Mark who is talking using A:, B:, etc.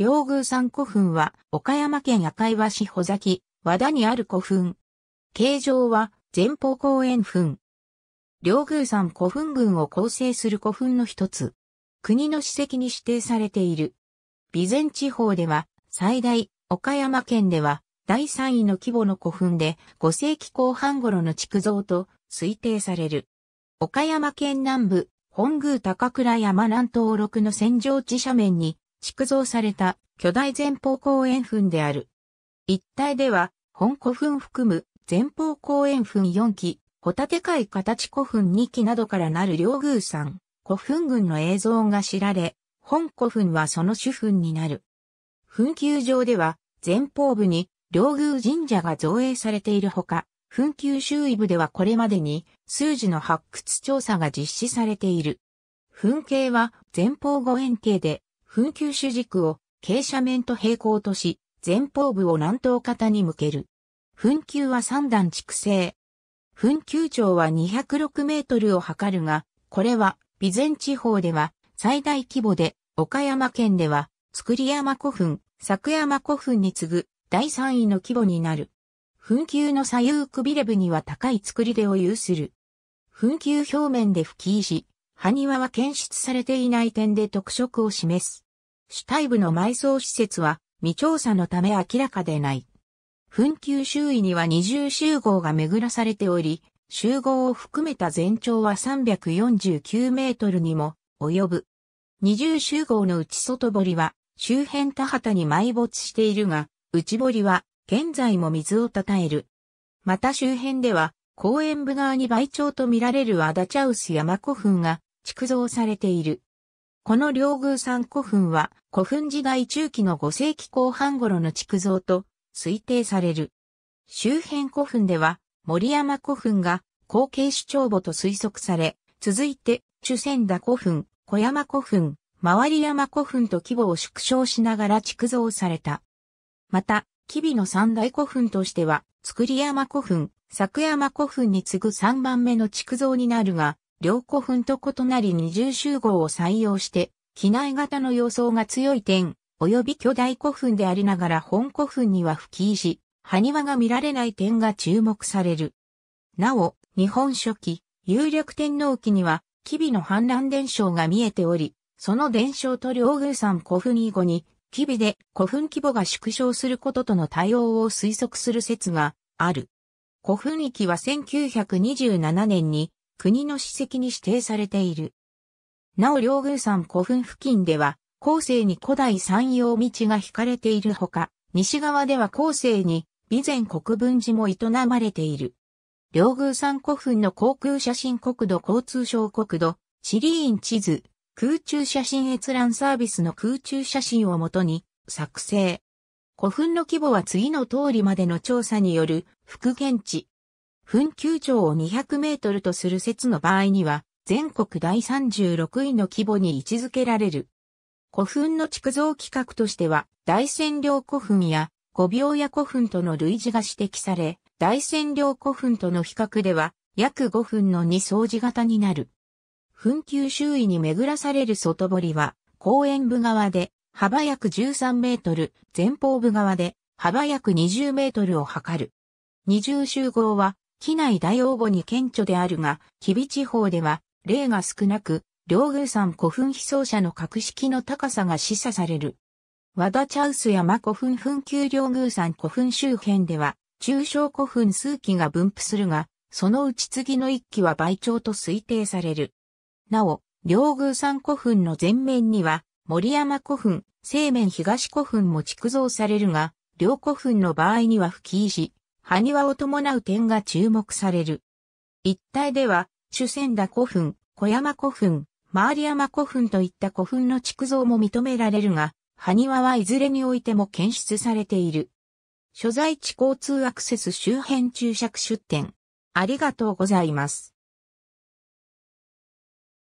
A: 両宮山古墳は、岡山県赤岩市穂崎、和田にある古墳。形状は、前方公園墳。両宮山古墳群を構成する古墳の一つ。国の史跡に指定されている。備前地方では、最大、岡山県では、第3位の規模の古墳で、5世紀後半頃の築造と推定される。岡山県南部、本宮高倉山南東6の戦場地斜面に築造された巨大前方後円墳である。一帯では、本古墳含む前方後円墳4基、ホタテ海形古墳2基などからなる両宮山、古墳群の映像が知られ、本古墳はその主墳になる。墳丘上では、前方部に両宮神社が造営されているほか、墳丘周囲部ではこれまでに数字の発掘調査が実施されている。墳形は前方後円形で、墳丘主軸を傾斜面と平行とし、前方部を南東方に向ける。墳丘は三段築成。墳丘長は206メートルを測るが、これは、備前地方では最大規模で、岡山県では、造山古墳、作山古墳に次ぐ第3位の規模になる。墳丘の左右くびれ部には高い造り手を有する。墳丘表面で吹き石、埴輪は検出されていない点で特色を示す。主体部の埋葬施設は未調査のため明らかでない。墳丘周囲には二重集合が巡らされており、集合を含めた全長は349メートルにも及ぶ。二重集合の内外堀は周辺田畑に埋没しているが、内堀は現在も水をたたえる。また周辺では公園部側に倍長と見られるアダチャウス山古墳が築造されている。この両宮山古墳は古墳時代中期の5世紀後半頃の築造と推定される。周辺古墳では森山古墳が後継主張墓と推測され、続いて、朱仙田古墳、小山古墳、周り山古墳と規模を縮小しながら築造された。また、吉備の三大古墳としては、造山古墳、作山古墳に次ぐ三番目の築造になるが、両古墳と異なり二重集合を採用して、機内型の様相が強い点、及び巨大古墳でありながら本古墳には吹石、埴輪が見られない点が注目される。なお、日本初期、有力天皇記には、吉備の反乱伝承が見えており、その伝承と両宮山古墳以後に、吉備で古墳規模が縮小することとの対応を推測する説がある。古墳域は1927年に国の史跡に指定されている。なお両宮山古墳付近では、後世に古代山陽道が引かれているほか、西側では後世に備前国分寺も営まれている。両宮山古墳の航空写真国土交通省国土、地理院地図、空中写真閲覧サービスの空中写真をもとに作成。古墳の規模は次の通りまでの調査による復元地。墳丘長を200メートルとする説の場合には、全国第36位の規模に位置づけられる。古墳の築造規格としては、大占領古墳や五病屋古墳との類似が指摘され、大占領古墳との比較では、約5分の2掃除型になる。墳丘周囲に巡らされる外堀は、公園部側で幅約13メートル、前方部側で幅約20メートルを測る。二重集合は機内大応募に顕著であるが、吉備地方では、例が少なく、両宮山古墳被葬者の格式の高さが示唆される。和田茶臼山古墳墳丘両宮山古墳周辺では、中小古墳数基が分布するが、そのうち次の一基は倍長と推定される。なお、両宮山古墳の前面には、森山古墳、西面東古墳も築造されるが、両古墳の場合には吹石、埴輪を伴う点が注目される。一帯では、主戦田古墳、小山古墳、周り山古墳といった古墳の築造も認められるが、埴輪はいずれにおいても検出されている。所在地交通アクセス周辺注釈出店。ありがとうございます。